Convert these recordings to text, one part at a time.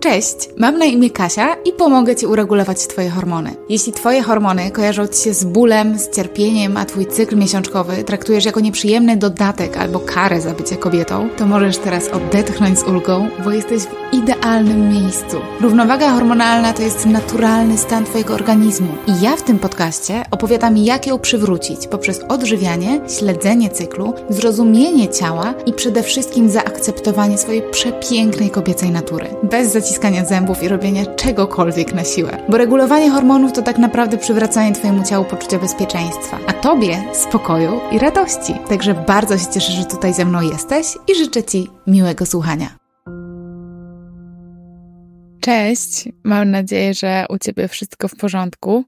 Cześć, mam na imię Kasia i pomogę Ci uregulować Twoje hormony. Jeśli Twoje hormony kojarzą Ci się z bólem, z cierpieniem, a Twój cykl miesiączkowy traktujesz jako nieprzyjemny dodatek albo karę za bycie kobietą, to możesz teraz odetchnąć z ulgą, bo jesteś w idealnym miejscu. Równowaga hormonalna to jest naturalny stan Twojego organizmu i ja w tym podcaście opowiadam, jak ją przywrócić poprzez odżywianie, śledzenie cyklu, zrozumienie ciała i przede wszystkim zaakceptowanie swojej przepięknej kobiecej natury. Bez zaci zaciskania zębów i robienia czegokolwiek na siłę. Bo regulowanie hormonów to tak naprawdę przywracanie Twojemu ciału poczucia bezpieczeństwa, a Tobie spokoju i radości. Także bardzo się cieszę, że tutaj ze mną jesteś i życzę Ci miłego słuchania. Cześć, mam nadzieję, że u Ciebie wszystko w porządku.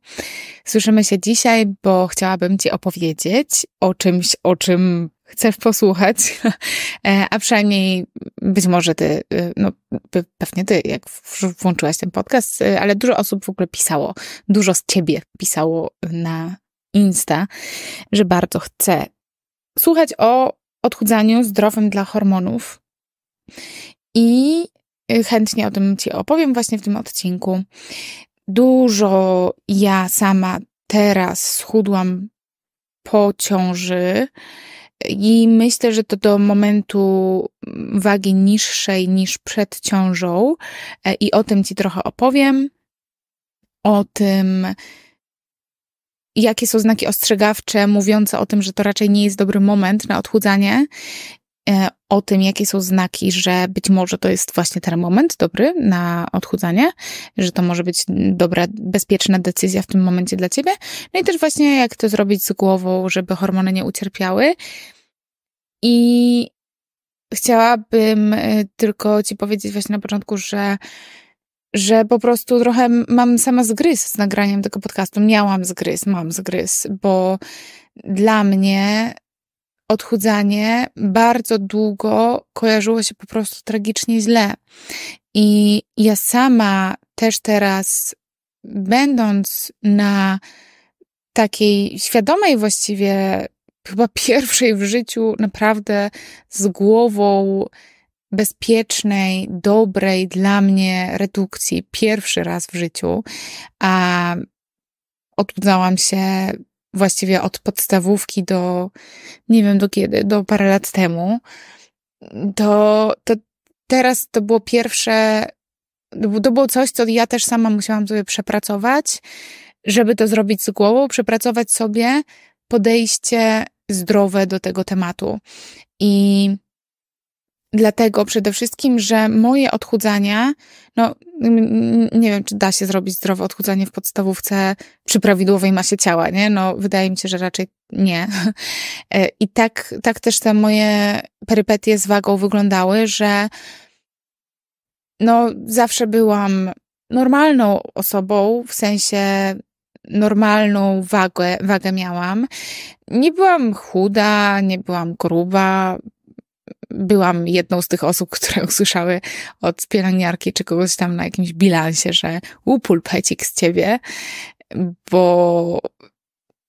Słyszymy się dzisiaj, bo chciałabym Ci opowiedzieć o czymś, o czym chcesz posłuchać, e, a przynajmniej być może ty, e, no pewnie ty, jak włączyłaś ten podcast, e, ale dużo osób w ogóle pisało, dużo z ciebie pisało na Insta, że bardzo chce słuchać o odchudzaniu zdrowym dla hormonów. I chętnie o tym ci opowiem właśnie w tym odcinku. Dużo ja sama teraz schudłam po ciąży, i myślę, że to do momentu wagi niższej niż przed ciążą. E, I o tym Ci trochę opowiem. O tym, jakie są znaki ostrzegawcze mówiące o tym, że to raczej nie jest dobry moment na odchudzanie e, o tym, jakie są znaki, że być może to jest właśnie ten moment dobry na odchudzanie, że to może być dobra, bezpieczna decyzja w tym momencie dla ciebie. No i też właśnie jak to zrobić z głową, żeby hormony nie ucierpiały. I chciałabym e, tylko ci powiedzieć właśnie na początku, że że po prostu trochę mam sama zgryz z nagraniem tego podcastu. Miałam zgryz, mam zgryz, bo dla mnie odchudzanie bardzo długo kojarzyło się po prostu tragicznie źle. I ja sama też teraz, będąc na takiej świadomej właściwie, chyba pierwszej w życiu, naprawdę z głową bezpiecznej, dobrej dla mnie redukcji, pierwszy raz w życiu, a odchudzałam się właściwie od podstawówki do, nie wiem do kiedy, do parę lat temu, to, to teraz to było pierwsze, to było coś, co ja też sama musiałam sobie przepracować, żeby to zrobić z głową, przepracować sobie podejście zdrowe do tego tematu. I Dlatego przede wszystkim, że moje odchudzanie, no nie wiem, czy da się zrobić zdrowe odchudzanie w podstawówce przy prawidłowej masie ciała, nie? No wydaje mi się, że raczej nie. E, I tak, tak też te moje perypetie z wagą wyglądały, że no zawsze byłam normalną osobą, w sensie normalną wagę, wagę miałam. Nie byłam chuda, nie byłam gruba, byłam jedną z tych osób, które usłyszały od pielęgniarki czy kogoś tam na jakimś bilansie, że upulpecik z ciebie, bo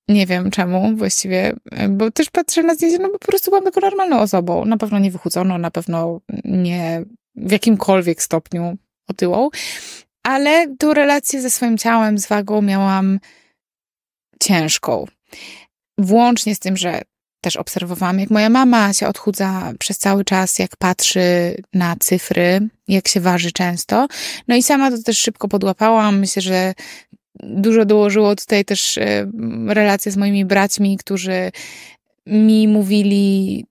nie wiem czemu właściwie, bo też patrzę na zdjęcie, no bo po prostu byłam tylko normalną osobą. Na pewno nie wychudzoną, na pewno nie w jakimkolwiek stopniu otyłą, ale tą relację ze swoim ciałem, z wagą miałam ciężką. Włącznie z tym, że też obserwowałam, jak moja mama się odchudza przez cały czas, jak patrzy na cyfry, jak się waży często. No i sama to też szybko podłapałam. Myślę, że dużo dołożyło tutaj też e, relacje z moimi braćmi, którzy mi mówili,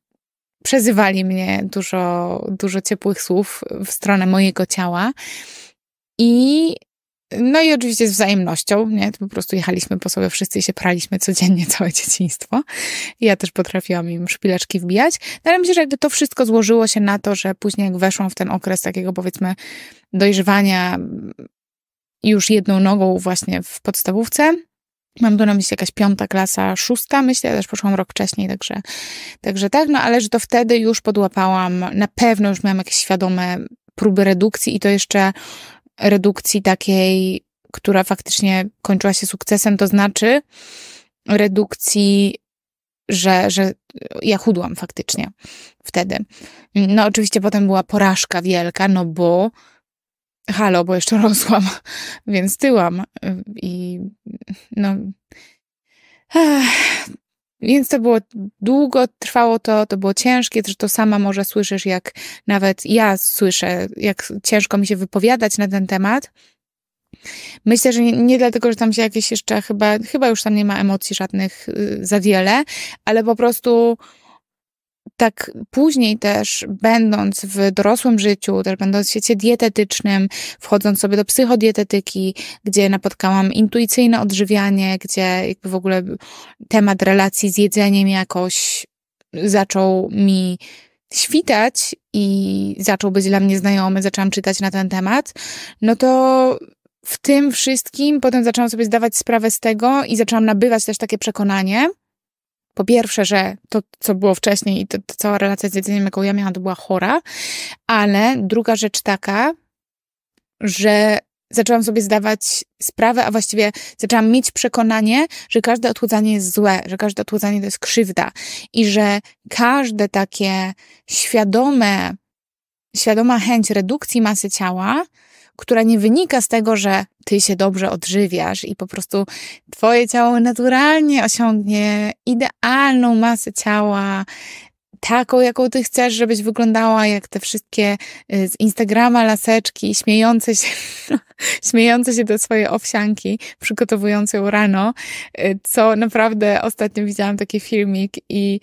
przezywali mnie dużo, dużo ciepłych słów w stronę mojego ciała. I no i oczywiście z wzajemnością, nie? To po prostu jechaliśmy po sobie wszyscy i się praliśmy codziennie całe dzieciństwo. I ja też potrafiłam im szpileczki wbijać. No ale myślę, że jakby to wszystko złożyło się na to, że później jak weszłam w ten okres takiego powiedzmy dojrzewania już jedną nogą właśnie w podstawówce, Mam tu na myśli jakaś piąta klasa, szósta, myślę, ja też poszłam rok wcześniej, także, także tak, no ale że to wtedy już podłapałam, na pewno już miałam jakieś świadome próby redukcji i to jeszcze redukcji takiej, która faktycznie kończyła się sukcesem, to znaczy redukcji, że, że e, ja chudłam faktycznie wtedy. No oczywiście potem była porażka wielka, no bo halo, bo jeszcze rosłam, więc tyłam e, i no... Więc to było długo, trwało to, to było ciężkie, to sama może słyszysz, jak nawet ja słyszę, jak ciężko mi się wypowiadać na ten temat. Myślę, że nie, nie, dlatego, że tam się jakieś jeszcze chyba, chyba już tam nie ma emocji żadnych y, za wiele, ale po prostu tak później też, będąc w dorosłym życiu, też będąc w świecie dietetycznym, wchodząc sobie do psychodietetyki, gdzie napotkałam intuicyjne odżywianie, gdzie jakby w ogóle temat relacji z jedzeniem jakoś zaczął mi świtać i zaczął być dla mnie znajomy, zaczęłam czytać na ten temat, no to w tym wszystkim potem zaczęłam sobie zdawać sprawę z tego i zaczęłam nabywać też takie przekonanie, po pierwsze, że to, co było wcześniej i to, to cała relacja z jedzeniem, jaką ja miałam, to była chora, ale druga rzecz taka, że zaczęłam sobie zdawać sprawę, a właściwie zaczęłam mieć przekonanie, że każde odchudzanie jest złe, że każde odchudzanie to jest krzywda i że każde takie świadome, świadoma chęć redukcji masy ciała która nie wynika z tego, że ty się dobrze odżywiasz i po prostu twoje ciało naturalnie osiągnie idealną masę ciała, taką, jaką ty chcesz, żebyś wyglądała, jak te wszystkie y, z Instagrama laseczki, śmiejące się, śmiejące się do swojej owsianki, przygotowujące ją rano, y, co naprawdę ostatnio widziałam taki filmik i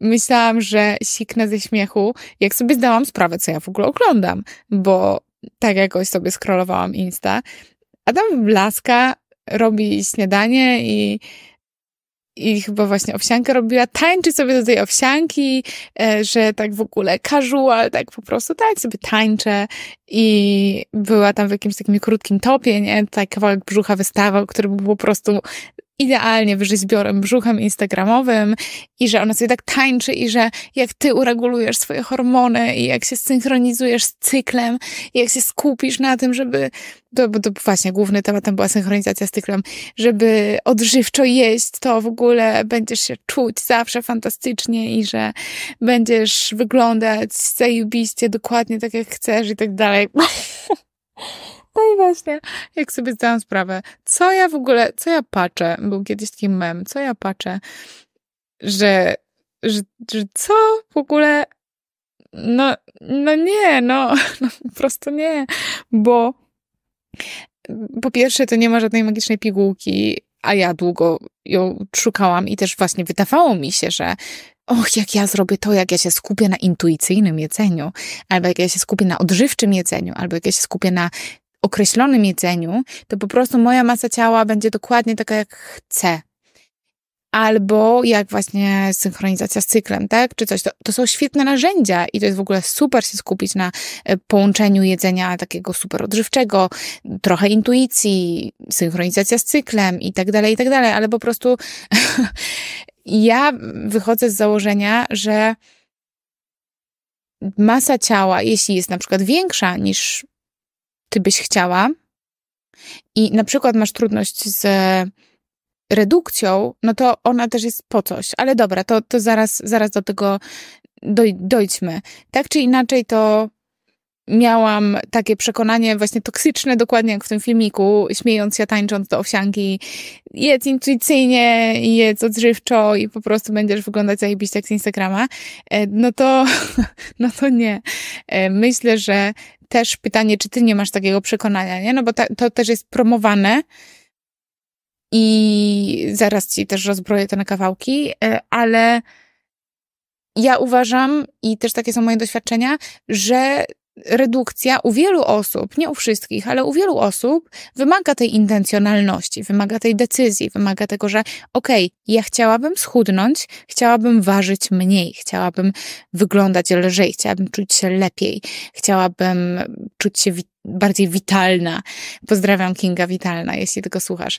myślałam, że siknę ze śmiechu, jak sobie zdałam sprawę, co ja w ogóle oglądam, bo tak jakoś sobie scrollowałam Insta, a tam Blaska robi śniadanie i i chyba właśnie owsiankę robiła, tańczy sobie do tej owsianki, e, że tak w ogóle casual, tak po prostu tak sobie tańczę i była tam w jakimś takim krótkim topie, nie? Tak kawałek brzucha wystawał, który był po prostu idealnie wyżej-zbiorem brzuchem instagramowym i że ona sobie tak tańczy i że jak ty uregulujesz swoje hormony i jak się synchronizujesz z cyklem i jak się skupisz na tym, żeby, to, bo to właśnie główny tematem była synchronizacja z cyklem, żeby odżywczo jeść, to w ogóle będziesz się czuć zawsze fantastycznie i że będziesz wyglądać zajubiście, dokładnie tak jak chcesz i tak dalej. No i właśnie, jak sobie zdałam sprawę, co ja w ogóle, co ja patrzę, był kiedyś taki mem, co ja patrzę, że, że, że co w ogóle, no, no nie, no, no po prostu nie, bo po pierwsze to nie ma żadnej magicznej pigułki, a ja długo ją szukałam i też właśnie wydawało mi się, że och, jak ja zrobię to, jak ja się skupię na intuicyjnym jedzeniu, albo jak ja się skupię na odżywczym jedzeniu, albo jak ja się skupię na określonym jedzeniu, to po prostu moja masa ciała będzie dokładnie taka, jak chcę. Albo jak właśnie synchronizacja z cyklem, tak? Czy coś. To, to są świetne narzędzia i to jest w ogóle super się skupić na e, połączeniu jedzenia takiego super odżywczego, trochę intuicji, synchronizacja z cyklem i tak dalej, i tak dalej, ale po prostu ja wychodzę z założenia, że masa ciała, jeśli jest na przykład większa niż ty byś chciała i na przykład masz trudność z redukcją, no to ona też jest po coś. Ale dobra, to, to zaraz, zaraz do tego doj dojdźmy. Tak czy inaczej, to miałam takie przekonanie właśnie toksyczne, dokładnie jak w tym filmiku, śmiejąc się, tańcząc do owsianki. Jedz intuicyjnie, jedz odżywczo i po prostu będziesz wyglądać zajebiście jak z Instagrama. E, no to, no to nie. E, myślę, że też pytanie, czy ty nie masz takiego przekonania, nie? No bo ta, to też jest promowane i zaraz ci też rozbroję to na kawałki, e, ale ja uważam, i też takie są moje doświadczenia, że redukcja u wielu osób, nie u wszystkich, ale u wielu osób wymaga tej intencjonalności, wymaga tej decyzji, wymaga tego, że okej, okay, ja chciałabym schudnąć, chciałabym ważyć mniej, chciałabym wyglądać lżej, chciałabym czuć się lepiej, chciałabym czuć się wi bardziej witalna. Pozdrawiam Kinga Witalna, jeśli tego słuchasz.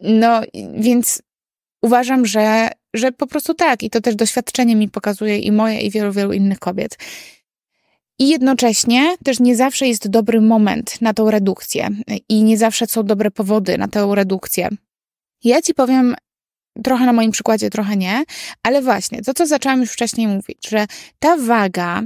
No, więc uważam, że, że po prostu tak i to też doświadczenie mi pokazuje i moje i wielu, wielu innych kobiet i jednocześnie też nie zawsze jest dobry moment na tą redukcję i nie zawsze są dobre powody na tę redukcję. Ja ci powiem trochę na moim przykładzie, trochę nie, ale właśnie to, co zaczęłam już wcześniej mówić, że ta waga,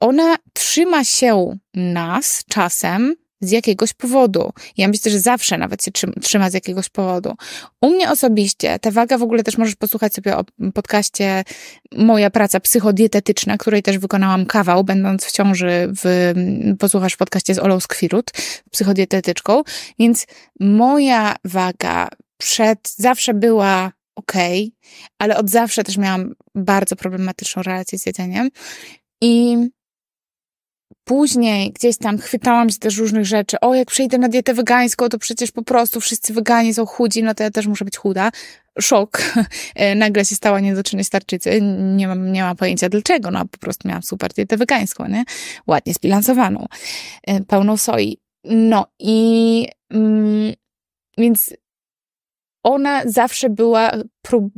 ona trzyma się nas czasem z jakiegoś powodu. Ja myślę, że zawsze nawet się trzyma z jakiegoś powodu. U mnie osobiście ta waga, w ogóle też możesz posłuchać sobie o podcaście Moja praca psychodietetyczna, której też wykonałam kawał, będąc w ciąży, w, posłuchasz w podcaście z Olą Skwirut, psychodietetyczką. Więc moja waga przed, zawsze była ok, ale od zawsze też miałam bardzo problematyczną relację z jedzeniem. I Później gdzieś tam chwytałam się też różnych rzeczy. O, jak przejdę na dietę wegańską, to przecież po prostu wszyscy wegani są chudzi, no to ja też muszę być chuda. Szok. E, nagle się stała niedoczynność starczycy. Nie mam, nie mam pojęcia dlaczego, no po prostu miałam super dietę wegańską, nie? Ładnie zbilansowaną, e, pełną soi. No i mm, więc ona zawsze była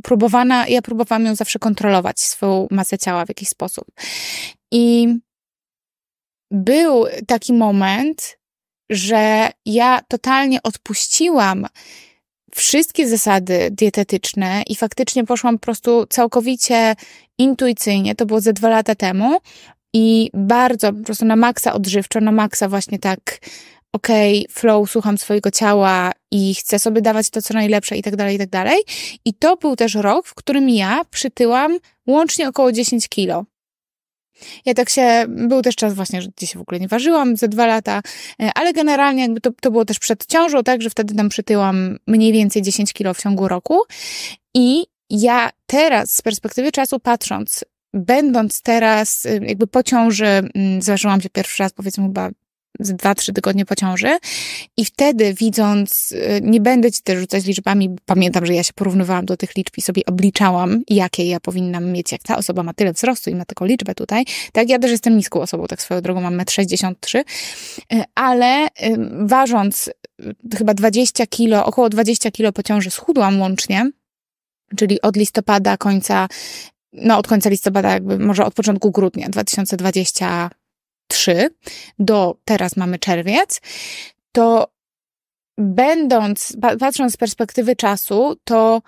próbowana, ja próbowałam ją zawsze kontrolować, swoją masę ciała w jakiś sposób. I był taki moment, że ja totalnie odpuściłam wszystkie zasady dietetyczne i faktycznie poszłam po prostu całkowicie intuicyjnie, to było ze dwa lata temu i bardzo po prostu na maksa odżywczo, na maksa właśnie tak okej, okay, flow, słucham swojego ciała i chcę sobie dawać to, co najlepsze i tak dalej, i tak dalej. I to był też rok, w którym ja przytyłam łącznie około 10 kilo. Ja tak się, był też czas właśnie, że gdzieś w ogóle nie ważyłam ze dwa lata, e, ale generalnie jakby to, to było też przed ciążą, tak, że wtedy tam przytyłam mniej więcej 10 kilo w ciągu roku i ja teraz z perspektywy czasu patrząc, będąc teraz e, jakby po ciąży, mm, zważyłam się pierwszy raz powiedzmy chyba z 2-3 tygodnie po ciąży i wtedy widząc, y, nie będę ci też rzucać liczbami, pamiętam, że ja się porównywałam do tych liczb i sobie obliczałam, jakie ja powinnam mieć, jak ta osoba ma tyle wzrostu i ma taką liczbę tutaj, tak ja też jestem niską osobą, tak swoją drogą mam 1,63 m, y, ale y, ważąc chyba 20 kilo, około 20 kilo po ciąży schudłam łącznie, czyli od listopada końca no od końca listopada, jakby może od początku grudnia 2020 3 do teraz mamy czerwiec, to będąc, patrząc z perspektywy czasu, to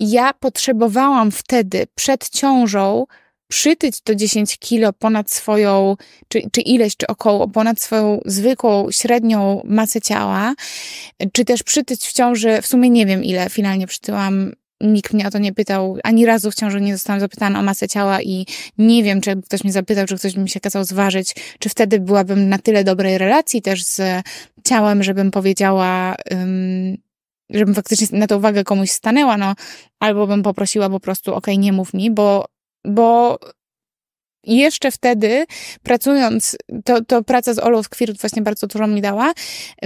ja potrzebowałam wtedy przed ciążą przytyć to 10 kilo ponad swoją, czy, czy ileś, czy około, ponad swoją zwykłą, średnią masę ciała, czy też przytyć w ciąży, w sumie nie wiem ile finalnie przytyłam, nikt mnie o to nie pytał, ani razu w ciąży nie zostałam zapytana o masę ciała i nie wiem, czy ktoś mnie zapytał, czy ktoś mi się kazał zważyć, czy wtedy byłabym na tyle dobrej relacji też z ciałem, żebym powiedziała, um, żebym faktycznie na tę uwagę komuś stanęła, no, albo bym poprosiła po prostu, okej, okay, nie mów mi, bo, bo jeszcze wtedy, pracując, to, to praca z Olą Skwirut właśnie bardzo dużo mi dała,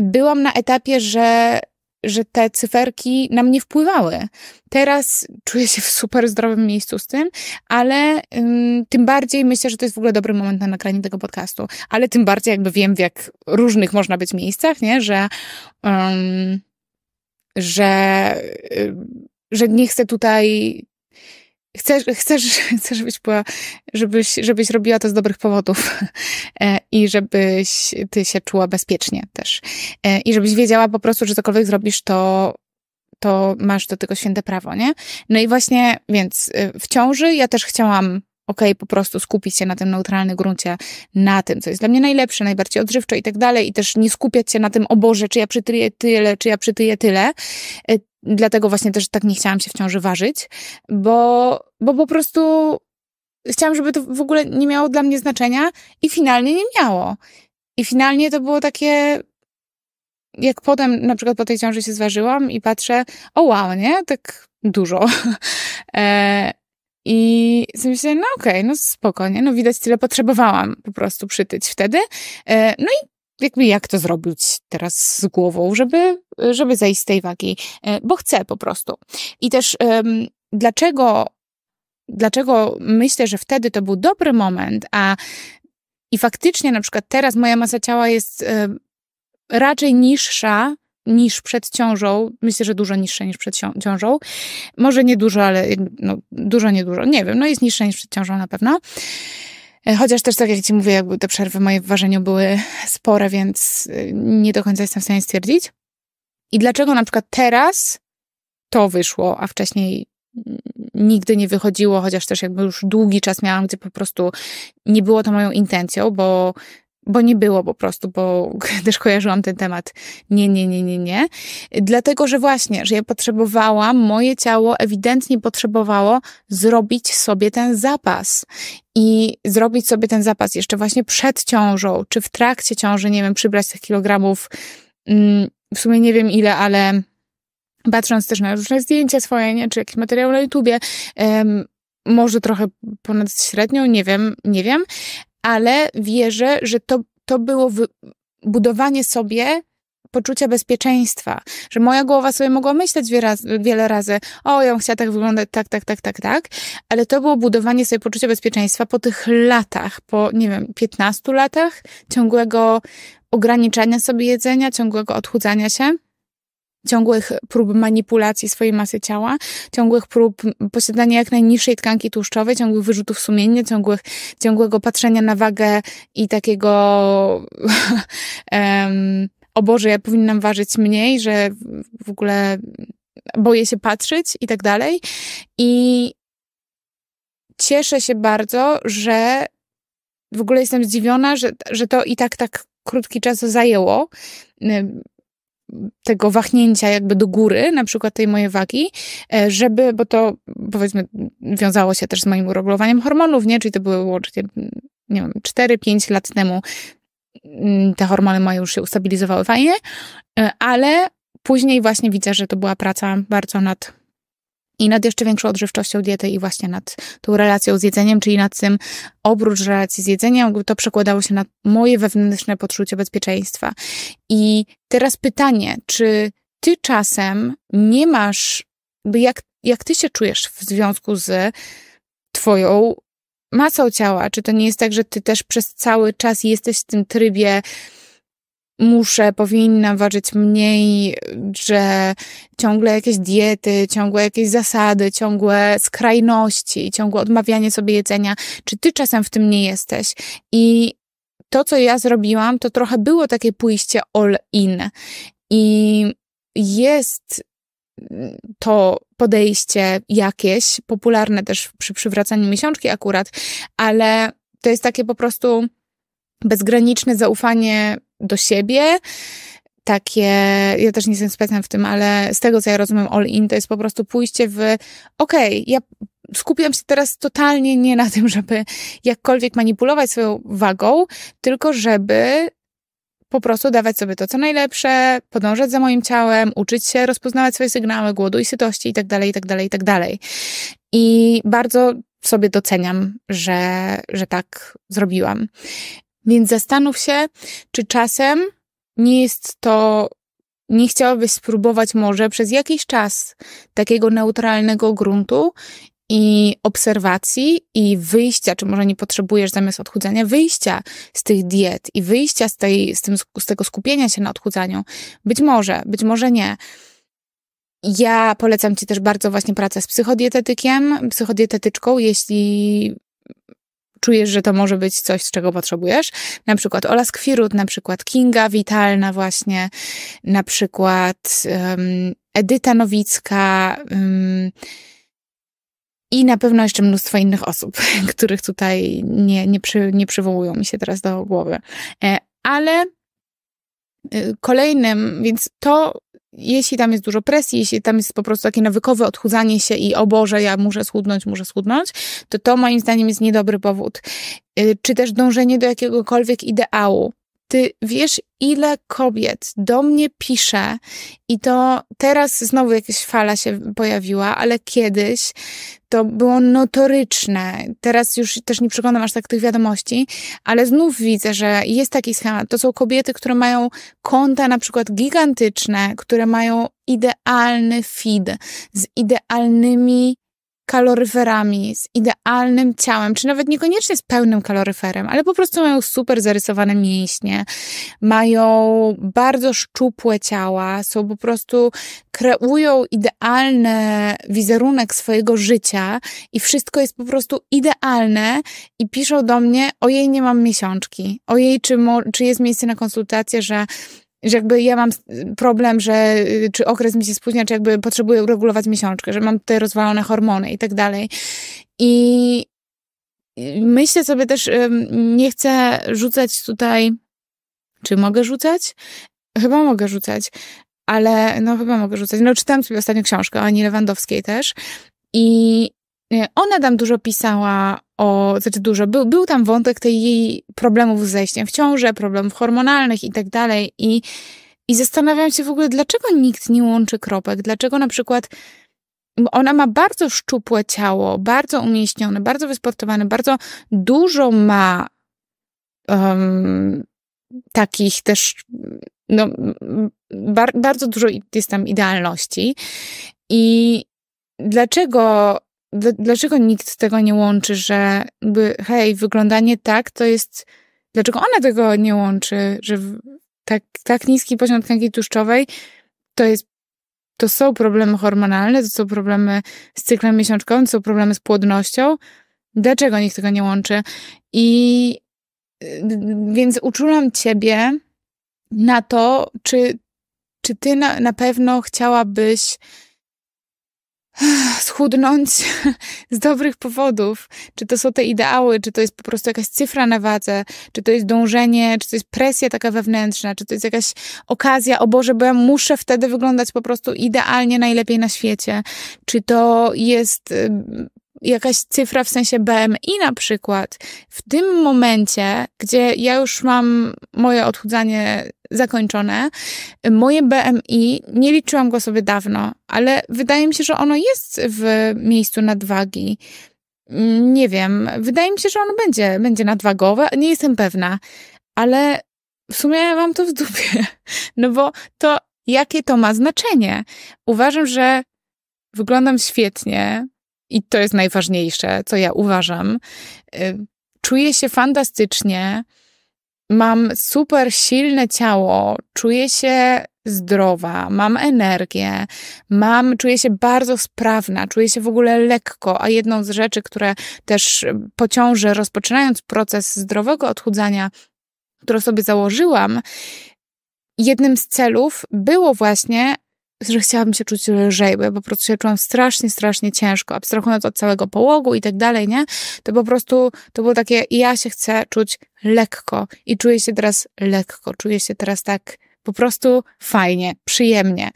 byłam na etapie, że że te cyferki na mnie wpływały. Teraz czuję się w super zdrowym miejscu z tym, ale ym, tym bardziej myślę, że to jest w ogóle dobry moment na nagranie tego podcastu. Ale tym bardziej jakby wiem, w jak różnych można być miejscach, nie? Że, ym, że, y, że nie chcę tutaj chcesz, chcesz, chcesz żebyś, była, żebyś, żebyś robiła to z dobrych powodów e, i żebyś ty się czuła bezpiecznie też. E, I żebyś wiedziała po prostu, że cokolwiek zrobisz, to to masz do tego święte prawo, nie? No i właśnie, więc e, w ciąży ja też chciałam OK, po prostu skupić się na tym neutralnym gruncie, na tym, co jest dla mnie najlepsze, najbardziej odżywcze i tak dalej, i też nie skupiać się na tym, o Boże, czy ja przytyję tyle, czy ja przytyję tyle, Dlatego właśnie też tak nie chciałam się w ciąży ważyć, bo, bo po prostu chciałam, żeby to w ogóle nie miało dla mnie znaczenia i finalnie nie miało. I finalnie to było takie, jak potem na przykład po tej ciąży się zważyłam i patrzę, o wow, nie? Tak dużo. e, I sobie myślę, no okej, okay, no spokojnie, no widać tyle potrzebowałam po prostu przytyć wtedy. E, no i jakby jak to zrobić teraz z głową, żeby, żeby zejść z tej wagi, e, bo chcę po prostu. I też um, dlaczego, dlaczego myślę, że wtedy to był dobry moment, a i faktycznie na przykład teraz moja masa ciała jest um, raczej niższa niż przed ciążą. Myślę, że dużo niższe niż przed ciążą. Może nie dużo, ale no, dużo, niedużo. Nie wiem, no jest niższa niż przed ciążą na pewno. E, chociaż też, tak jak ci mówię, jakby te przerwy moje w ważeniu były spore, więc y, nie do końca jestem w stanie stwierdzić. I dlaczego na przykład teraz to wyszło, a wcześniej mm, nigdy nie wychodziło, chociaż też jakby już długi czas miałam, gdzie po prostu nie było to moją intencją, bo bo nie było po prostu, bo też kojarzyłam ten temat. Nie, nie, nie, nie, nie. Dlatego, że właśnie, że ja potrzebowałam, moje ciało ewidentnie potrzebowało zrobić sobie ten zapas. I zrobić sobie ten zapas jeszcze właśnie przed ciążą, czy w trakcie ciąży, nie wiem, przybrać tych kilogramów, mm, w sumie nie wiem ile, ale patrząc też na różne zdjęcia swoje, nie, czy jakiś materiał na YouTubie, może trochę ponad średnią, nie wiem, nie wiem, ale wierzę, że to, to było budowanie sobie poczucia bezpieczeństwa, że moja głowa sobie mogła myśleć wiele razy, o, ja bym chciała tak wyglądać, tak, tak, tak, tak, tak, ale to było budowanie sobie poczucia bezpieczeństwa po tych latach, po, nie wiem, 15 latach ciągłego ograniczania sobie jedzenia, ciągłego odchudzania się ciągłych prób manipulacji swojej masy ciała, ciągłych prób posiadania jak najniższej tkanki tłuszczowej, ciągłych wyrzutów sumienia, ciągłych, ciągłego patrzenia na wagę i takiego um, o Boże, ja powinnam ważyć mniej, że w ogóle boję się patrzeć i tak dalej. I cieszę się bardzo, że w ogóle jestem zdziwiona, że, że to i tak tak krótki czas zajęło tego wahnięcia jakby do góry, na przykład tej mojej wagi, e, żeby, bo to powiedzmy wiązało się też z moim uregulowaniem hormonów, nie? Czyli to były łącznie, nie wiem, 4-5 lat temu mm, te hormony moje już się ustabilizowały fajnie, e, ale później właśnie widzę, że to była praca bardzo nad i nad jeszcze większą odżywczością diety i właśnie nad tą relacją z jedzeniem, czyli nad tym, oprócz relacji z jedzeniem, to przekładało się na moje wewnętrzne poczucie bezpieczeństwa. I teraz pytanie, czy ty czasem nie masz, jak, jak ty się czujesz w związku z twoją masą ciała? Czy to nie jest tak, że ty też przez cały czas jesteś w tym trybie, muszę, powinna ważyć mniej, że ciągle jakieś diety, ciągłe jakieś zasady, ciągłe skrajności, ciągłe odmawianie sobie jedzenia. Czy ty czasem w tym nie jesteś? I to, co ja zrobiłam, to trochę było takie pójście all in. I jest to podejście jakieś, popularne też przy przywracaniu miesiączki akurat, ale to jest takie po prostu bezgraniczne zaufanie do siebie. Takie, ja też nie jestem specem w tym, ale z tego co ja rozumiem, all in to jest po prostu pójście w, okej, okay, ja skupiam się teraz totalnie nie na tym, żeby jakkolwiek manipulować swoją wagą, tylko żeby po prostu dawać sobie to, co najlepsze, podążać za moim ciałem, uczyć się rozpoznawać swoje sygnały głodu i sytości itd., itd., itd. I bardzo sobie doceniam, że, że tak zrobiłam. Więc zastanów się, czy czasem nie jest to, nie chciałabyś spróbować może przez jakiś czas takiego neutralnego gruntu i obserwacji i wyjścia, czy może nie potrzebujesz zamiast odchudzania, wyjścia z tych diet i wyjścia z, tej, z, tym, z tego skupienia się na odchudzaniu. Być może, być może nie. Ja polecam Ci też bardzo właśnie pracę z psychodietetykiem, psychodietetyczką, jeśli czujesz, że to może być coś, z czego potrzebujesz. Na przykład Ola Skwirut, na przykład Kinga Witalna właśnie, na przykład um, Edyta Nowicka um, i na pewno jeszcze mnóstwo innych osób, których tutaj nie, nie, przy, nie przywołują mi się teraz do głowy. E, ale y, kolejnym, więc to jeśli tam jest dużo presji, jeśli tam jest po prostu takie nawykowe odchudzanie się i o Boże, ja muszę schudnąć, muszę schudnąć, to to moim zdaniem jest niedobry powód. Y, czy też dążenie do jakiegokolwiek ideału ty wiesz, ile kobiet do mnie pisze, i to teraz znowu jakaś fala się pojawiła, ale kiedyś to było notoryczne. Teraz już też nie przekonam aż tak tych wiadomości, ale znów widzę, że jest taki schemat. To są kobiety, które mają konta na przykład gigantyczne, które mają idealny feed z idealnymi kaloryferami, z idealnym ciałem, czy nawet niekoniecznie z pełnym kaloryferem, ale po prostu mają super zarysowane mięśnie, mają bardzo szczupłe ciała, są po prostu, kreują idealny wizerunek swojego życia i wszystko jest po prostu idealne i piszą do mnie, ojej, nie mam miesiączki, ojej, czy, mo- czy jest miejsce na konsultację, że że jakby ja mam problem, że y, czy okres mi się spóźnia, czy jakby potrzebuję uregulować miesiączkę, że mam tutaj rozwalone hormony i tak dalej. I myślę sobie też, nie chcę rzucać tutaj, czy mogę rzucać? Chyba mogę rzucać, ale no chyba mogę rzucać. No czytałam sobie ostatnio książkę Ani Lewandowskiej też i Y, ona tam dużo pisała o, znaczy dużo, był, był tam wątek tej jej problemów z zejściem w ciążę, problemów hormonalnych i tak dalej. I, I zastanawiam się w ogóle, dlaczego nikt nie łączy kropek, dlaczego na przykład ona ma bardzo szczupłe ciało, bardzo umieśnione, bardzo wysportowane, bardzo dużo ma um, takich też, no, bar bardzo dużo jest tam idealności. I dlaczego dlaczego nikt tego nie łączy, że jakby, hej, wyglądanie tak to jest. Dlaczego ona tego nie łączy, że tak, tak niski poziom tkanki tłuszczowej to jest. To są problemy hormonalne, to są problemy z cyklem miesiączkowym, to są problemy z płodnością. Dlaczego nikt tego nie łączy? I y, więc uczulam ciebie na to, czy, czy ty na, na pewno chciałabyś schudnąć z dobrych powodów. Czy to są te ideały, czy to jest po prostu jakaś cyfra na wadze, czy to jest dążenie, czy to jest presja taka wewnętrzna, czy to jest jakaś okazja, o Boże, bo ja muszę wtedy wyglądać po prostu idealnie, najlepiej na świecie. Czy to jest jakaś cyfra w sensie BMI na przykład, w tym momencie, gdzie ja już mam moje odchudzanie zakończone. Moje BMI, nie liczyłam go sobie dawno, ale wydaje mi się, że ono jest w miejscu nadwagi. Nie wiem, wydaje mi się, że ono będzie, będzie nadwagowe, nie jestem pewna, ale w sumie mam to w dupie, no bo to jakie to ma znaczenie? Uważam, że wyglądam świetnie i to jest najważniejsze, co ja uważam. Y, czuję się fantastycznie, mam super silne ciało, czuję się zdrowa, mam energię, mam, czuję się bardzo sprawna, czuję się w ogóle lekko, a jedną z rzeczy, które też y, pociążę, rozpoczynając proces zdrowego odchudzania, które sobie założyłam, jednym z celów było właśnie że chciałabym się czuć lżej, bo ja po prostu się czułam strasznie, strasznie ciężko, abstrahując od całego połogu i tak dalej, nie? To po prostu, to było takie, ja się chcę czuć lekko i czuję się teraz lekko, czuję się teraz tak po prostu fajnie, przyjemnie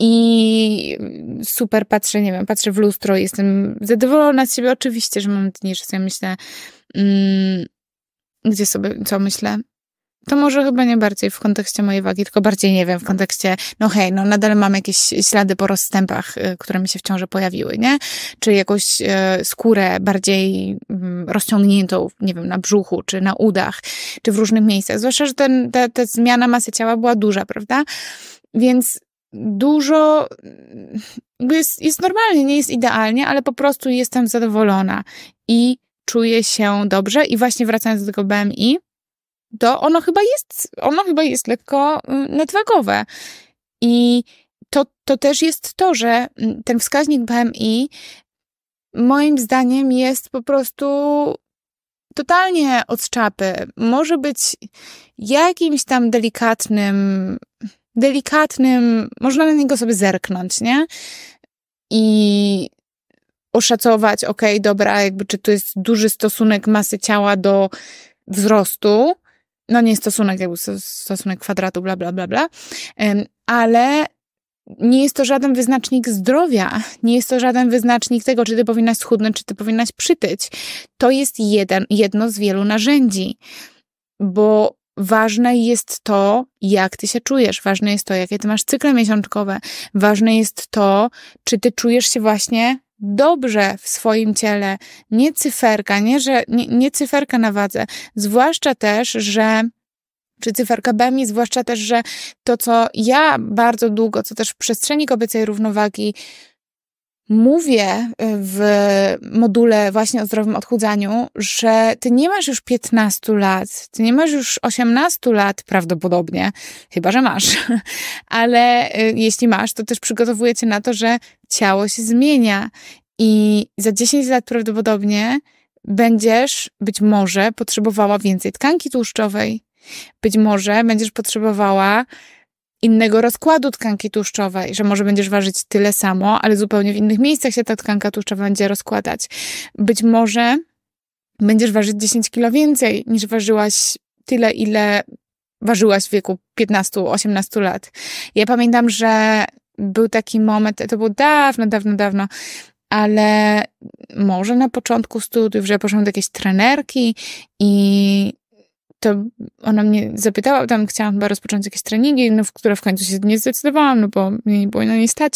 i super patrzę, nie wiem, patrzę w lustro i jestem zadowolona z siebie, oczywiście, że mam dni, że sobie myślę, mm, gdzie sobie, co myślę, to może chyba nie bardziej w kontekście mojej wagi, tylko bardziej, nie wiem, w kontekście, no hej, no nadal mam jakieś ślady po rozstępach, y, które mi się w ciąży pojawiły, nie? Czy jakąś y, skórę bardziej mm, rozciągniętą, nie wiem, na brzuchu, czy na udach, czy w różnych miejscach. Zwłaszcza, że ten, ta, ta zmiana masy ciała była duża, prawda? Więc dużo, jest, jest normalnie, nie jest idealnie, ale po prostu jestem zadowolona i czuję się dobrze. I właśnie wracając do tego BMI, to ono chyba jest, ono chyba jest lekko mm, netwagowe I to, to też jest to, że mm, ten wskaźnik BMI moim zdaniem jest po prostu totalnie od czapy. Może być jakimś tam delikatnym, delikatnym, można na niego sobie zerknąć, nie? I oszacować, ok, dobra, jakby czy to jest duży stosunek masy ciała do wzrostu, no nie stosunek, jakby stosunek kwadratu, bla, bla, bla, bla, ale nie jest to żaden wyznacznik zdrowia, nie jest to żaden wyznacznik tego, czy ty powinnaś schudnąć, czy ty powinnaś przytyć. To jest jeden, jedno z wielu narzędzi, bo ważne jest to, jak ty się czujesz, ważne jest to, jakie ty masz cykle miesiączkowe, ważne jest to, czy ty czujesz się właśnie dobrze w swoim ciele, nie cyferka, nie, że, nie, nie cyferka na wadze. Zwłaszcza też, że czy cyferka BMI, zwłaszcza też, że to, co ja bardzo długo, co też w przestrzeni kobiecej równowagi mówię y, w module właśnie o zdrowym odchudzaniu, że ty nie masz już 15 lat, ty nie masz już 18 lat prawdopodobnie, chyba że masz, ale y, jeśli masz, to też przygotowuję cię na to, że ciało się zmienia i za 10 lat prawdopodobnie będziesz być może potrzebowała więcej tkanki tłuszczowej, być może będziesz potrzebowała innego rozkładu tkanki tłuszczowej, że może będziesz ważyć tyle samo, ale zupełnie w innych miejscach się ta tkanka tłuszczowa będzie rozkładać. Być może będziesz ważyć 10 kilo więcej niż ważyłaś tyle, ile ważyłaś w wieku 15-18 lat. Ja pamiętam, że był taki moment, to było dawno, dawno, dawno, ale może na początku studiów, że poszłam do jakiejś trenerki i to ona mnie zapytała, tam chciałam chyba rozpocząć jakieś treningi, no, w które w końcu się nie zdecydowałam, no bo mnie nie było na nie stać,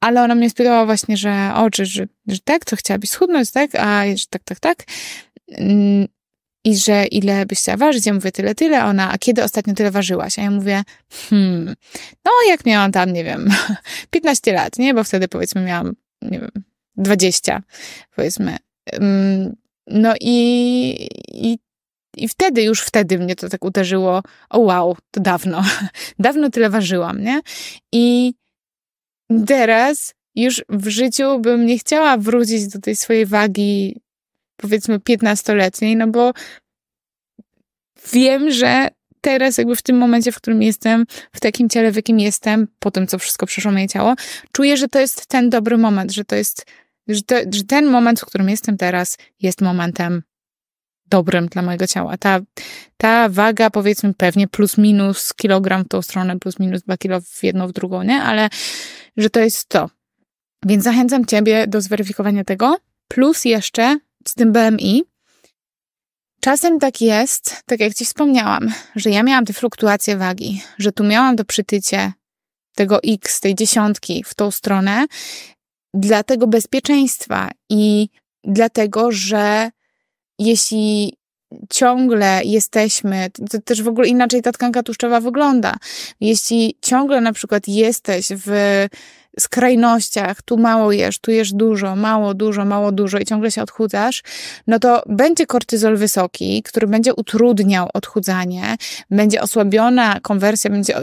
ale ona mnie spytała właśnie, że o, czy, że, że tak, to chciałabyś schudnąć, tak, a że tak, tak, tak. Mm, I że ile byś chciała ważyć? Ja mówię tyle, tyle. Ona, a kiedy ostatnio tyle ważyłaś? A ja mówię, hmm, no jak miałam tam, nie wiem, 15 lat, nie? Bo wtedy powiedzmy miałam, nie wiem, 20, powiedzmy. Mm, no i, i i wtedy, już wtedy mnie to tak uderzyło, o wow, to dawno, dawno tyle ważyłam, nie? I teraz już w życiu bym nie chciała wrócić do tej swojej wagi, powiedzmy, 15-letniej, no bo wiem, że teraz, jakby w tym momencie, w którym jestem, w takim ciele, w jakim jestem, po tym, co wszystko przeszło moje ciało, czuję, że to jest ten dobry moment, że to jest, że, to, że ten moment, w którym jestem teraz, jest momentem dobrym dla mojego ciała. Ta, ta waga, powiedzmy, pewnie plus minus kilogram w tą stronę, plus minus dwa kilo w jedną, w drugą, nie? Ale że to jest to. Więc zachęcam Ciebie do zweryfikowania tego. Plus jeszcze z tym BMI. Czasem tak jest, tak jak Ci wspomniałam, że ja miałam te fluktuacje wagi, że tu miałam to przytycie tego X, tej dziesiątki w tą stronę, dla tego bezpieczeństwa i dlatego, że jeśli ciągle jesteśmy, to też w ogóle inaczej ta tkanka tłuszczowa wygląda. Jeśli ciągle na przykład jesteś w skrajnościach, tu mało jesz, tu jesz dużo, mało, dużo, mało, dużo i ciągle się odchudzasz, no to będzie kortyzol wysoki, który będzie utrudniał odchudzanie, będzie osłabiona konwersja, będzie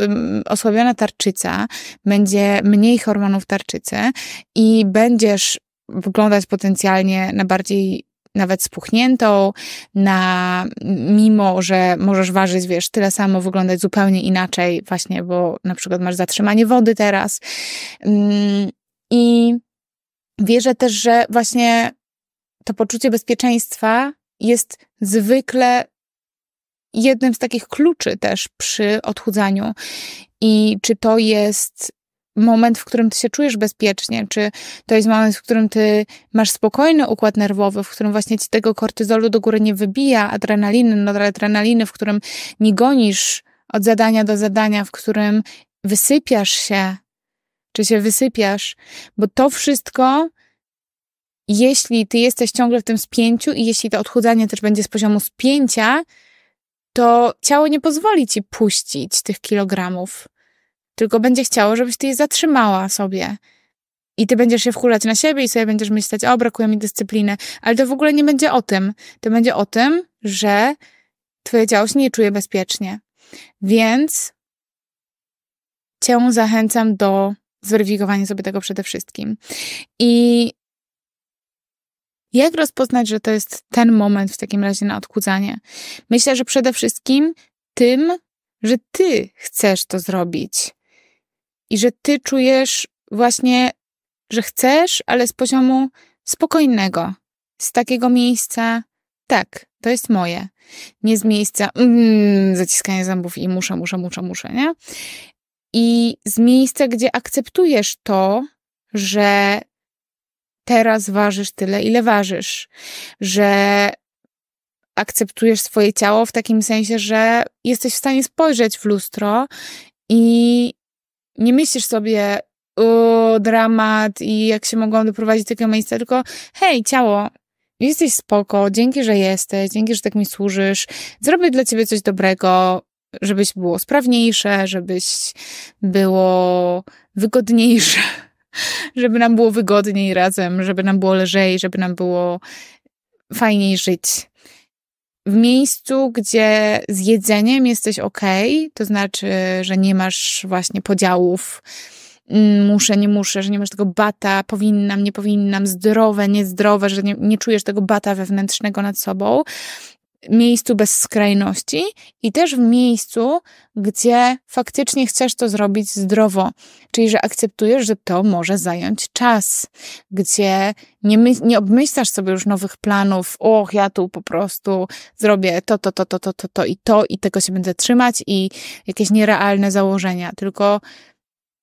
osłabiona tarczyca, będzie mniej hormonów tarczycy i będziesz wyglądać potencjalnie na bardziej nawet spuchniętą, na, mimo że możesz ważyć, wiesz, tyle samo, wyglądać zupełnie inaczej, właśnie, bo na przykład masz zatrzymanie wody teraz. Mm, I wierzę też, że właśnie to poczucie bezpieczeństwa jest zwykle jednym z takich kluczy też przy odchudzaniu. I czy to jest moment, w którym ty się czujesz bezpiecznie, czy to jest moment, w którym ty masz spokojny układ nerwowy, w którym właśnie ci tego kortyzolu do góry nie wybija, adrenaliny, no adrenaliny, w którym nie gonisz od zadania do zadania, w którym wysypiasz się, czy się wysypiasz, bo to wszystko jeśli ty jesteś ciągle w tym spięciu i jeśli to odchudzanie też będzie z poziomu spięcia, to ciało nie pozwoli ci puścić tych kilogramów tylko będzie chciało, żebyś ty je zatrzymała sobie. I ty będziesz się wkulać na siebie i sobie będziesz myśleć, o, brakuje mi dyscypliny. Ale to w ogóle nie będzie o tym. To będzie o tym, że twoje ciało się nie czuje bezpiecznie. Więc cię zachęcam do zweryfikowania sobie tego przede wszystkim. I jak rozpoznać, że to jest ten moment w takim razie na odchudzanie? Myślę, że przede wszystkim tym, że ty chcesz to zrobić i że ty czujesz właśnie, że chcesz, ale z poziomu spokojnego, z takiego miejsca, tak, to jest moje. Nie z miejsca mm, zaciskania zębów i muszę, muszę, muszę, muszę, nie? I z miejsca, gdzie akceptujesz to, że teraz ważysz tyle, ile ważysz, że akceptujesz swoje ciało w takim sensie, że jesteś w stanie spojrzeć w lustro i nie myślisz sobie, o, dramat i jak się mogłam doprowadzić do takiego miejsca, tylko hej, ciało, jesteś spoko, dzięki, że jesteś, dzięki, że tak mi służysz, zrobię dla ciebie coś dobrego, żebyś było sprawniejsze, żebyś było wygodniejsze, żeby nam było wygodniej razem, żeby nam było lżej, żeby nam było fajniej żyć w miejscu, gdzie z jedzeniem jesteś ok, to znaczy, że nie masz właśnie podziałów mm, muszę, nie muszę, że nie masz tego bata, powinnam, nie powinnam, zdrowe, niezdrowe, że nie, nie czujesz tego bata wewnętrznego nad sobą, miejscu bez skrajności i też w miejscu, gdzie faktycznie chcesz to zrobić zdrowo, czyli że akceptujesz, że to może zająć czas, gdzie nie, nie obmyślasz sobie już nowych planów, och, ja tu po prostu zrobię to, to, to, to, to, to, to i to i tego się będę trzymać i jakieś nierealne założenia, tylko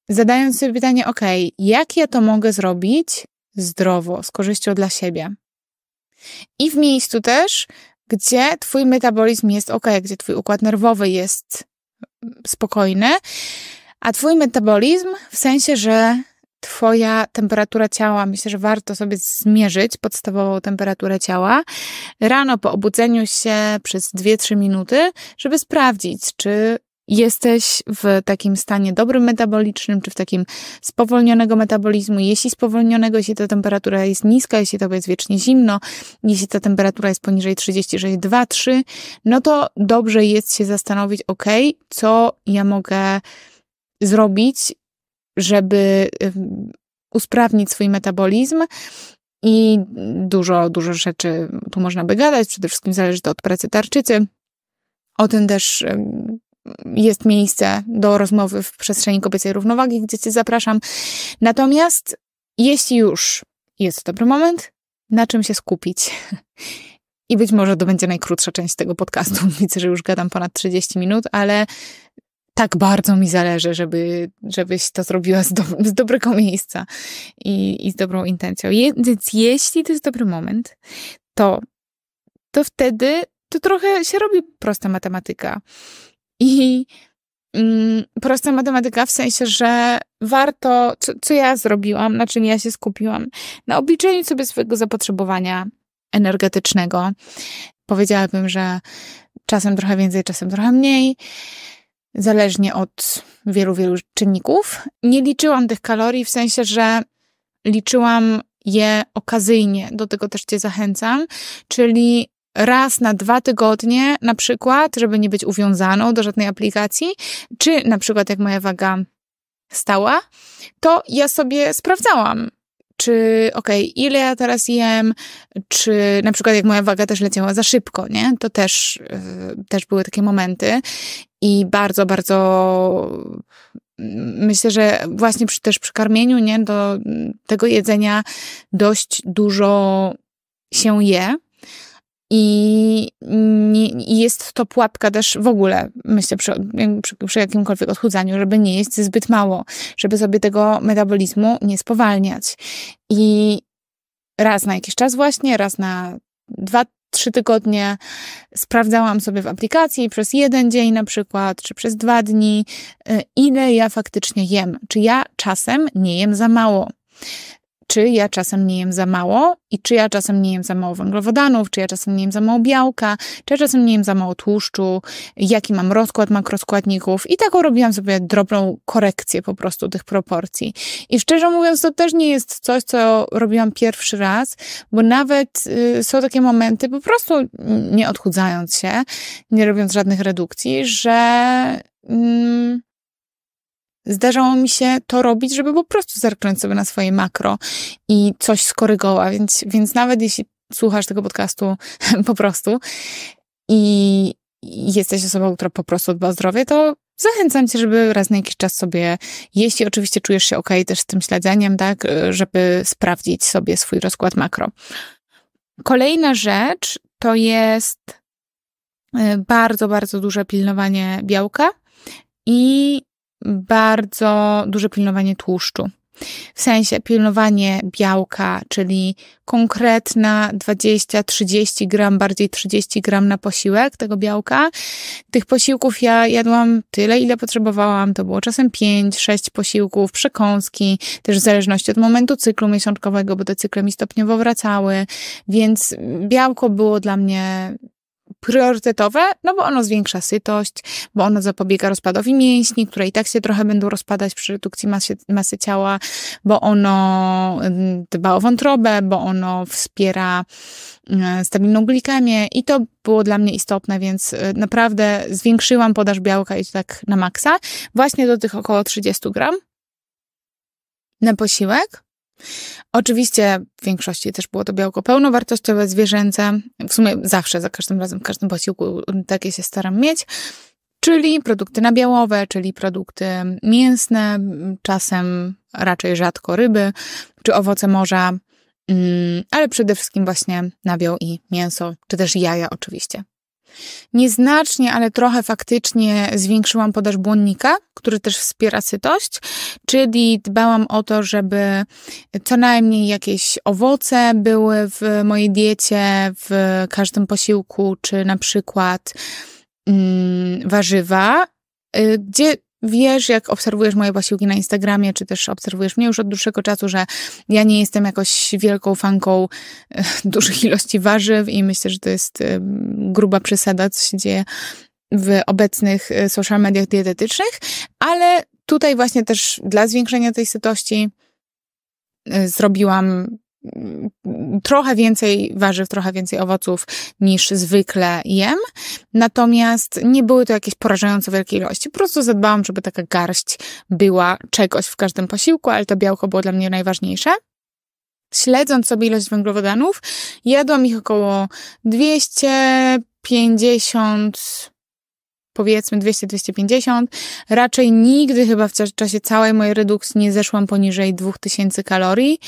zadając sobie pytanie, ok, jak ja to mogę zrobić zdrowo, z korzyścią dla siebie? I w miejscu też, gdzie twój metabolizm jest ok, gdzie twój układ nerwowy jest spokojny, a twój metabolizm w sensie, że Twoja temperatura ciała, myślę, że warto sobie zmierzyć podstawową temperaturę ciała rano po obudzeniu się przez 2-3 minuty, żeby sprawdzić, czy jesteś w takim stanie dobrym metabolicznym, czy w takim spowolnionego metabolizmu. Jeśli spowolnionego, jeśli ta temperatura jest niska, jeśli to jest wiecznie zimno, jeśli ta temperatura jest poniżej 2, 3 no to dobrze jest się zastanowić, ok, co ja mogę zrobić, żeby usprawnić swój metabolizm. I dużo, dużo rzeczy tu można by gadać. Przede wszystkim zależy to od pracy tarczycy. O tym też jest miejsce do rozmowy w przestrzeni kobiecej równowagi, gdzie Cię zapraszam. Natomiast jeśli już jest dobry moment, na czym się skupić? I być może to będzie najkrótsza część tego podcastu. Widzę, że już gadam ponad 30 minut, ale tak bardzo mi zależy, żeby, żebyś to zrobiła z, do, z dobrego miejsca i, i, z dobrą intencją. Je, więc jeśli to jest dobry moment, to, to wtedy to trochę się robi prosta matematyka. I mm, prosta matematyka w sensie, że warto, co, co ja zrobiłam, na czym ja się skupiłam, na obliczeniu sobie swojego zapotrzebowania energetycznego. Powiedziałabym, że czasem trochę więcej, czasem trochę mniej zależnie od wielu, wielu czynników. Nie liczyłam tych kalorii w sensie, że liczyłam je okazyjnie, do tego też Cię zachęcam, czyli raz na dwa tygodnie na przykład, żeby nie być uwiązaną do żadnej aplikacji, czy na przykład jak moja waga stała, to ja sobie sprawdzałam, czy okej, okay, ile ja teraz jem, czy na przykład jak moja waga też leciała za szybko, nie? To też, y, też były takie momenty i bardzo, bardzo mm, myślę, że właśnie przy, też przy karmieniu, nie? Do tego jedzenia dość dużo się je, i, nie, I, jest to pułapka też w ogóle, myślę, przy, przy, przy, jakimkolwiek odchudzaniu, żeby nie jeść zbyt mało, żeby sobie tego metabolizmu nie spowalniać. I raz na jakiś czas właśnie, raz na dwa, trzy tygodnie sprawdzałam sobie w aplikacji przez jeden dzień na przykład, czy przez dwa dni, y, ile ja faktycznie jem. Czy ja czasem nie jem za mało czy ja czasem nie jem za mało i czy ja czasem nie jem za mało węglowodanów, czy ja czasem nie jem za mało białka, czy ja czasem nie jem za mało tłuszczu, jaki mam rozkład makroskładników i taką robiłam sobie drobną korekcję po prostu tych proporcji. I szczerze mówiąc, to też nie jest coś, co robiłam pierwszy raz, bo nawet y, są takie momenty, po prostu nie odchudzając się, nie robiąc żadnych redukcji, że... Mm, Zdarzało mi się to robić, żeby po prostu zerknąć sobie na swoje makro i coś skorygować, więc, więc nawet jeśli słuchasz tego podcastu po prostu i jesteś osobą, która po prostu dba o zdrowie, to zachęcam cię, żeby raz na jakiś czas sobie, jeśli oczywiście czujesz się ok też z tym śledzeniem, tak, y, żeby sprawdzić sobie swój rozkład makro. Kolejna rzecz to jest y, bardzo, bardzo duże pilnowanie białka i bardzo duże pilnowanie tłuszczu. W sensie pilnowanie białka, czyli konkretna 20-30 gram, bardziej 30 gram na posiłek tego białka. Tych posiłków ja jadłam tyle, ile potrzebowałam. To było czasem 5-6 posiłków, przekąski, też w zależności od momentu cyklu miesiączkowego, bo te cykle mi stopniowo wracały, więc białko było dla mnie priorytetowe, no bo ono zwiększa sytość, bo ono zapobiega rozpadowi mięśni, które i tak się trochę będą rozpadać przy redukcji masy, masy ciała, bo ono mm, dba o wątrobę, bo ono wspiera mm, stabilną glikemię i to było dla mnie istotne, więc y, naprawdę zwiększyłam podaż białka i tak na maksa, właśnie do tych około 30 gram na posiłek. Oczywiście w większości też było to białko pełnowartościowe, zwierzęce. W sumie zawsze, za każdym razem, w każdym posiłku takie się staram mieć. Czyli produkty nabiałowe, czyli produkty mięsne, czasem raczej rzadko ryby, czy owoce morza, mm, ale przede wszystkim właśnie nabiał i mięso, czy też jaja oczywiście. Nieznacznie, ale trochę faktycznie zwiększyłam podaż błonnika, który też wspiera sytość, czyli dbałam o to, żeby co najmniej jakieś owoce były w mojej diecie, w każdym posiłku, czy na przykład mm, warzywa, y, gdzie Wiesz, jak obserwujesz moje posiłki na Instagramie, czy też obserwujesz mnie już od dłuższego czasu, że ja nie jestem jakoś wielką fanką e, dużych ilości warzyw i myślę, że to jest e, gruba przesada, co się dzieje w obecnych e, social mediach dietetycznych, ale tutaj właśnie też dla zwiększenia tej sytości zrobiłam trochę więcej warzyw, trochę więcej owoców niż zwykle jem. Natomiast nie były to jakieś porażająco wielkie ilości. Po prostu zadbałam, żeby taka garść była czegoś w każdym posiłku, ale to białko było dla mnie najważniejsze. Śledząc sobie ilość węglowodanów, jadłam ich około 250 powiedzmy 200-250. Raczej nigdy chyba w czasie całej mojej redukcji nie zeszłam poniżej 2000 kalorii.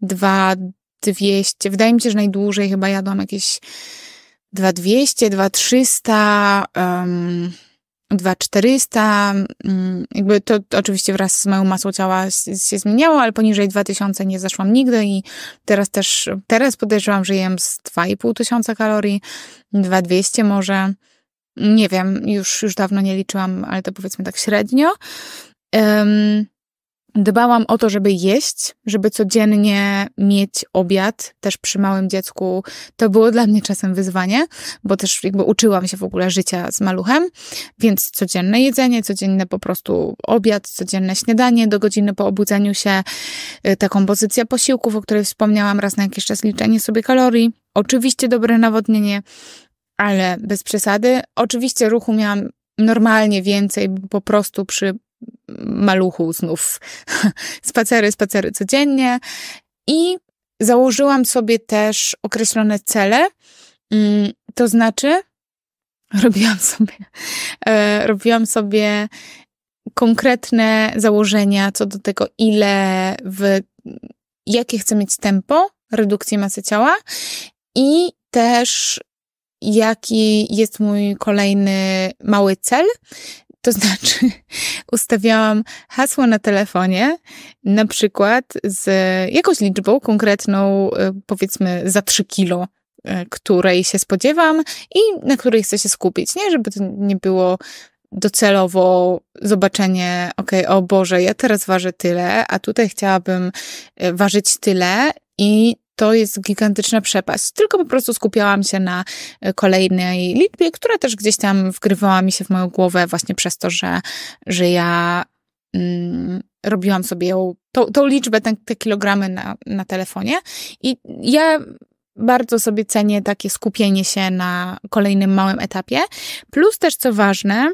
2200, wydaje mi się, że najdłużej chyba jadłam jakieś 2200, 2300, um, 2400. jakby to, to, oczywiście wraz z moją masą ciała się, się zmieniało, ale poniżej 2000 nie zeszłam nigdy i teraz też, teraz podejrzewam, że jem z 2500 kalorii, 2200 może nie wiem, już, już dawno nie liczyłam, ale to powiedzmy tak średnio. Um, Dbałam o to, żeby jeść, żeby codziennie mieć obiad, też przy małym dziecku. To było dla mnie czasem wyzwanie, bo też jakby uczyłam się w ogóle życia z maluchem, więc codzienne jedzenie, codzienne po prostu obiad, codzienne śniadanie do godziny po obudzeniu się, y, ta kompozycja posiłków, o której wspomniałam, raz na jakiś czas liczenie sobie kalorii, oczywiście dobre nawodnienie ale bez przesady. Oczywiście ruchu miałam normalnie więcej, bo po prostu przy maluchu znów spacery, spacery codziennie i założyłam sobie też określone cele, mm, to znaczy robiłam sobie, e, robiłam sobie konkretne założenia co do tego, ile w, jakie chcę mieć tempo redukcji masy ciała i też jaki jest mój kolejny mały cel. To znaczy, ustawiałam hasło na telefonie, na przykład z jakąś liczbą konkretną, e, powiedzmy za 3 kilo e, której się spodziewam i na której chcę się skupić, nie? Żeby to nie było docelowo zobaczenie, okej, okay, o Boże, ja teraz ważę tyle, a tutaj chciałabym e, ważyć tyle i to jest gigantyczna przepaść. Tylko po prostu skupiałam się na e, kolejnej liczbie, która też gdzieś tam wgrywała mi się w moją głowę właśnie przez to, że, że ja mm, robiłam sobie ją, tą, tą liczbę, te, te kilogramy na, na telefonie i ja bardzo sobie cenię takie skupienie się na kolejnym małym etapie. Plus też, co ważne,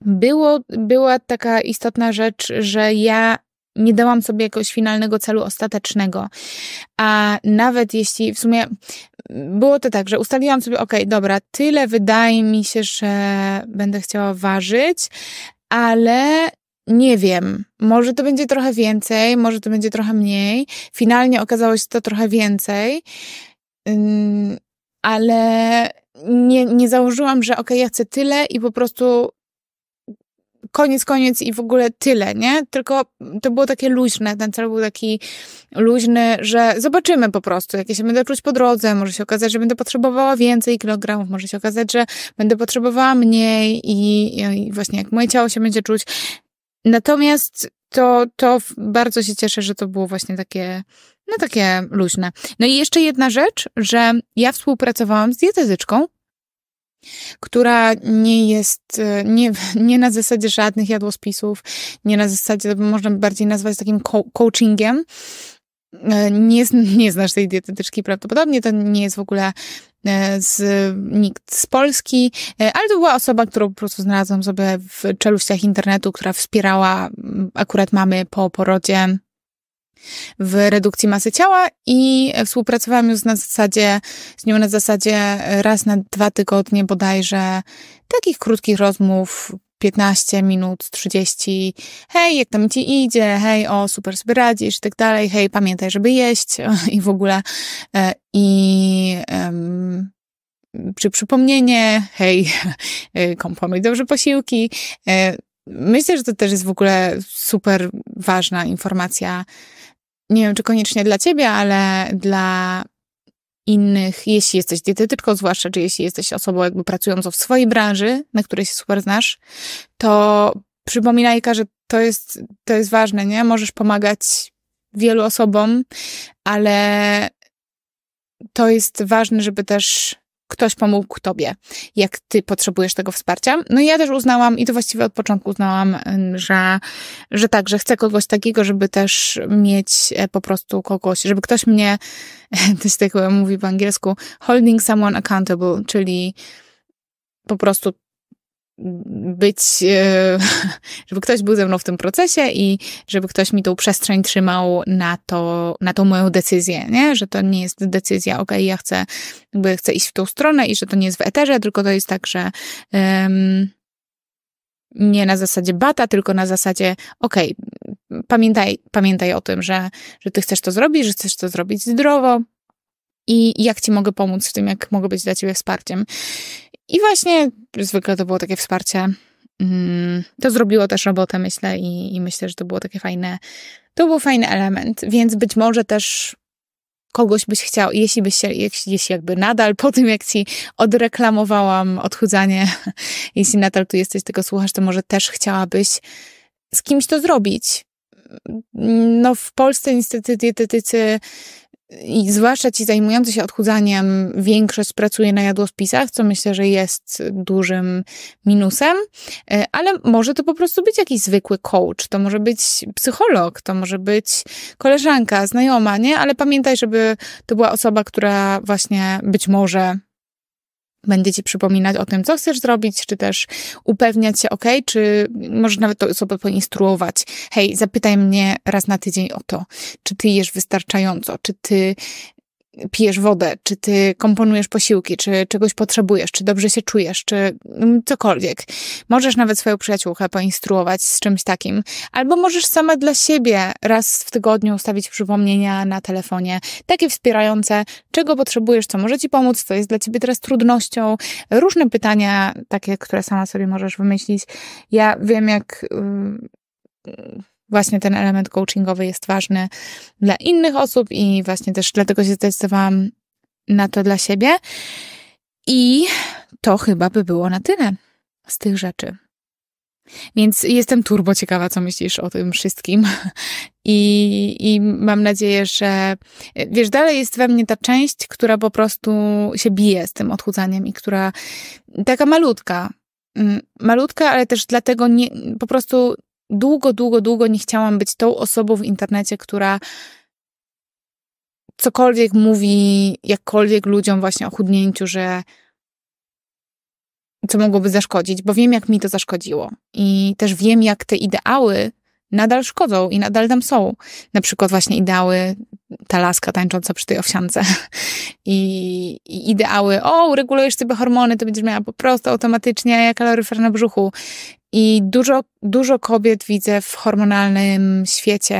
było, była taka istotna rzecz, że ja nie dałam sobie jakiegoś finalnego celu ostatecznego. A nawet jeśli w sumie było to tak, że ustaliłam sobie, ok, dobra, tyle wydaje mi się, że będę chciała ważyć, ale nie wiem. Może to będzie trochę więcej, może to będzie trochę mniej. Finalnie okazało się to trochę więcej. Ale nie, nie założyłam, że ok, ja chcę tyle i po prostu koniec, koniec i w ogóle tyle, nie? Tylko to było takie luźne, ten cel był taki luźny, że zobaczymy po prostu, jakie się będę czuć po drodze, może się okazać, że będę potrzebowała więcej kilogramów, może się okazać, że będę potrzebowała mniej i, i właśnie jak moje ciało się będzie czuć. Natomiast to, to bardzo się cieszę, że to było właśnie takie, no takie luźne. No i jeszcze jedna rzecz, że ja współpracowałam z dietetyczką, która nie jest, e, nie, nie na zasadzie żadnych jadłospisów, nie na zasadzie, można bardziej nazwać takim coachingiem. E, nie, nie znasz tej dietetyczki prawdopodobnie, to nie jest w ogóle e, z, nikt z Polski, ale to była osoba, którą po prostu znalazłam sobie w czeluściach internetu, która wspierała akurat mamy po porodzie w redukcji masy ciała i współpracowałam już na zasadzie, z nią na zasadzie raz na dwa tygodnie bodajże takich krótkich rozmów, 15 minut, 30, hej, jak tam ci idzie, hej, o, super sobie radzisz i tak dalej, hej, pamiętaj, żeby jeść i w ogóle. E, I um, czy przypomnienie, hej, e, komponuj dobrze posiłki. E, myślę, że to też jest w ogóle super ważna informacja nie wiem, czy koniecznie dla ciebie, ale dla innych, jeśli jesteś dietetyczką, zwłaszcza, czy jeśli jesteś osobą jakby pracującą w swojej branży, na której się super znasz, to przypominajka, że to jest, to jest ważne, nie? Możesz pomagać wielu osobom, ale to jest ważne, żeby też ktoś pomógł tobie, jak ty potrzebujesz tego wsparcia. No i ja też uznałam, i to właściwie od początku uznałam, że, że tak, że chcę kogoś takiego, żeby też mieć e, po prostu kogoś, żeby ktoś mnie, to się tak mówi po angielsku, holding someone accountable, czyli po prostu być, e, żeby ktoś był ze mną w tym procesie i żeby ktoś mi tą przestrzeń trzymał na to, na tą moją decyzję, nie? Że to nie jest decyzja, okej, ja chcę, jakby chcę iść w tą stronę i że to nie jest w eterze, tylko to jest tak, że um, nie na zasadzie bata, tylko na zasadzie okej, pamiętaj, pamiętaj o tym, że, że ty chcesz to zrobić, że chcesz to zrobić zdrowo, i jak ci mogę pomóc w tym, jak mogę być dla ciebie wsparciem. I właśnie zwykle to było takie wsparcie. Mm, to zrobiło też robotę, myślę, i, i myślę, że to było takie fajne. To był fajny element, więc być może też kogoś byś chciał, jeśli byś się, jeśli jakby nadal po tym, jak ci odreklamowałam odchudzanie, jeśli nadal tu jesteś, tego słuchasz, to może też chciałabyś z kimś to zrobić. No w Polsce niestety dietetycy i zwłaszcza ci zajmujący się odchudzaniem, większość pracuje na jadłospisach, co myślę, że jest dużym minusem, e, ale może to po prostu być jakiś zwykły coach, to może być psycholog, to może być koleżanka, znajoma, nie? Ale pamiętaj, żeby to była osoba, która właśnie być może będzie ci przypominać o tym, co chcesz zrobić, czy też upewniać się, ok, czy może nawet to osobę poinstruować. Hej, zapytaj mnie raz na tydzień o to, czy ty jesz wystarczająco, czy ty pijesz wodę, czy ty komponujesz posiłki, czy czegoś potrzebujesz, czy dobrze się czujesz, czy mm, cokolwiek. Możesz nawet swoją przyjaciółkę poinstruować z czymś takim, albo możesz sama dla siebie raz w tygodniu ustawić przypomnienia na telefonie, takie wspierające, czego potrzebujesz, co może ci pomóc, co jest dla ciebie teraz trudnością, różne pytania, takie, które sama sobie możesz wymyślić. Ja wiem, jak mm, właśnie ten element coachingowy jest ważny dla innych osób i właśnie też dlatego się zdecydowałam na to dla siebie. I to chyba by było na tyle z tych rzeczy. Więc jestem turbo ciekawa, co myślisz o tym wszystkim. I, I mam nadzieję, że wiesz, dalej jest we mnie ta część, która po prostu się bije z tym odchudzaniem i która taka malutka. Mm, malutka, ale też dlatego nie, po prostu długo, długo, długo nie chciałam być tą osobą w internecie, która cokolwiek mówi jakkolwiek ludziom właśnie o chudnięciu, że co mogłoby zaszkodzić, bo wiem, jak mi to zaszkodziło. I też wiem, jak te ideały nadal szkodzą i nadal tam są. Na przykład właśnie ideały, ta laska tańcząca przy tej owsiance I, i ideały, o, uregulujesz sobie hormony, to będziesz miała po prostu automatycznie kaloryfer na brzuchu. I dużo, dużo kobiet widzę w hormonalnym świecie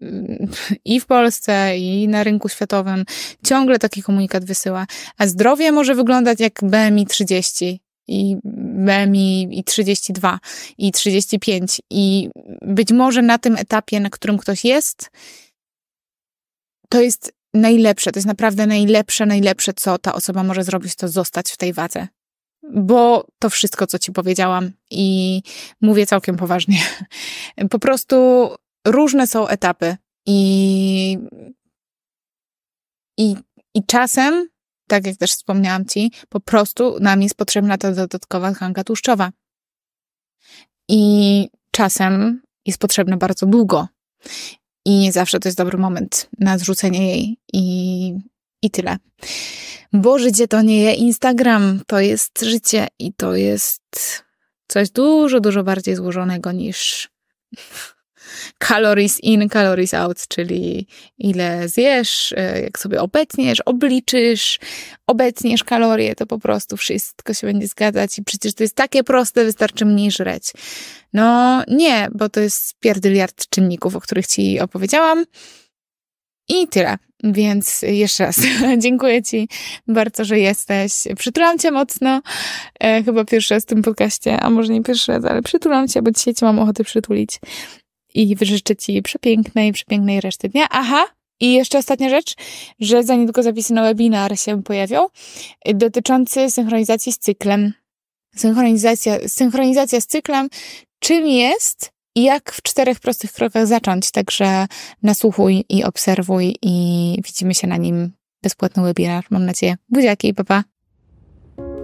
mm, i w Polsce, i na rynku światowym ciągle taki komunikat wysyła. A zdrowie może wyglądać jak BMI 30 i BMI i 32 i 35 i być może na tym etapie, na którym ktoś jest, to jest najlepsze, to jest naprawdę najlepsze, najlepsze, co ta osoba może zrobić, to zostać w tej wadze bo to wszystko, co ci powiedziałam i mówię całkiem poważnie. Po prostu różne są etapy i, i, i czasem, tak jak też wspomniałam ci, po prostu nam jest potrzebna ta dodatkowa tkanka tłuszczowa. I czasem jest potrzebna bardzo długo. I nie zawsze to jest dobry moment na zrzucenie jej i i tyle. Bo życie to nie jest Instagram, to jest życie i to jest coś dużo, dużo bardziej złożonego niż calories in, calories out, czyli ile zjesz, e, jak sobie obetniesz, obliczysz, obetniesz kalorie, to po prostu wszystko się będzie zgadzać i przecież to jest takie proste, wystarczy mniej żreć. No nie, bo to jest pierdyliard czynników, o których ci opowiedziałam. I tyle. Więc jeszcze raz dziękuję Ci bardzo, że jesteś. Przytulam Cię mocno. E, chyba pierwszy raz w tym podcaście, a może nie pierwszy raz, ale przytulam Cię, bo dzisiaj Cię mam ochotę przytulić. I życzę Ci przepięknej, przepięknej reszty dnia. Aha! I jeszcze ostatnia rzecz, że za niedługo zapisy na webinar się pojawią dotyczący synchronizacji z cyklem. Synchronizacja, synchronizacja z cyklem, czym jest i jak w czterech prostych krokach zacząć? Także nasłuchuj i obserwuj i widzimy się na nim. Bezpłatny webinar, mam nadzieję. Buziaki, papa.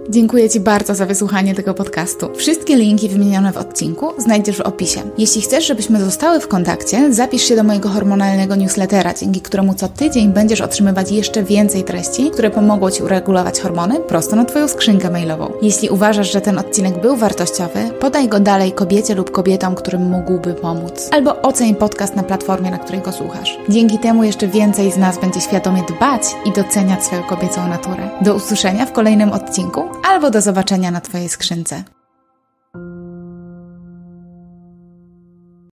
Dziękuję Ci bardzo za wysłuchanie tego podcastu. Wszystkie linki wymienione w odcinku znajdziesz w opisie. Jeśli chcesz, żebyśmy zostały w kontakcie, zapisz się do mojego hormonalnego newslettera, dzięki któremu co tydzień będziesz otrzymywać jeszcze więcej treści, które pomogą Ci uregulować hormony prosto na Twoją skrzynkę mailową. Jeśli uważasz, że ten odcinek był wartościowy, podaj go dalej kobiecie lub kobietom, którym mógłby pomóc. Albo oceń podcast na platformie, na której go słuchasz. Dzięki temu jeszcze więcej z nas będzie świadomie dbać i doceniać swoją kobiecą naturę. Do usłyszenia w kolejnym odcinku albo do zobaczenia na Twojej skrzynce.